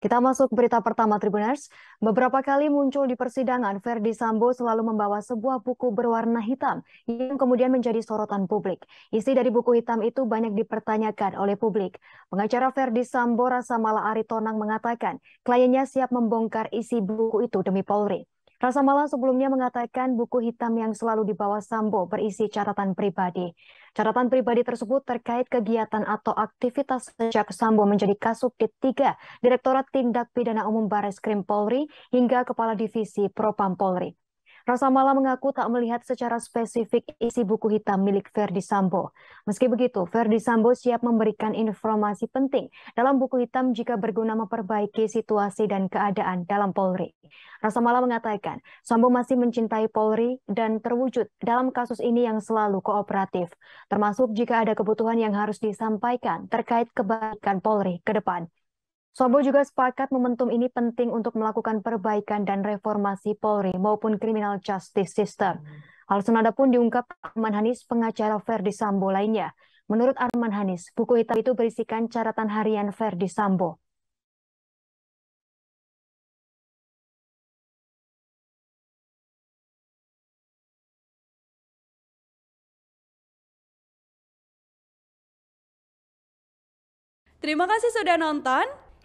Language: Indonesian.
Kita masuk berita pertama Tribuners. Beberapa kali muncul di persidangan, Ferdi Sambo selalu membawa sebuah buku berwarna hitam yang kemudian menjadi sorotan publik. Isi dari buku hitam itu banyak dipertanyakan oleh publik. Pengacara Ferdi Sambo Rasa Mala Aritonang mengatakan kliennya siap membongkar isi buku itu demi Polri. Rasa Rasamala sebelumnya mengatakan buku hitam yang selalu dibawa Sambo berisi catatan pribadi. Catatan pribadi tersebut terkait kegiatan atau aktivitas sejak Sambo menjadi di 3 Direktorat Tindak Pidana Umum Baris Krim Polri hingga Kepala Divisi Propam Polri. Rasamala mengaku tak melihat secara spesifik isi buku hitam milik Verdi Sambo. Meski begitu, Verdi Sambo siap memberikan informasi penting dalam buku hitam jika berguna memperbaiki situasi dan keadaan dalam Polri. Rasamala mengatakan, Sambo masih mencintai Polri dan terwujud dalam kasus ini yang selalu kooperatif, termasuk jika ada kebutuhan yang harus disampaikan terkait kebaikan Polri ke depan. Sobo juga sepakat momentum ini penting untuk melakukan perbaikan dan reformasi Polri maupun criminal justice system. Hal senada pun diungkap Arman Hanis, pengacara Ferdi Sambo lainnya. Menurut Arman Hanis, buku hitam itu berisikan catatan harian Ferdi Sambo. Terima kasih sudah nonton.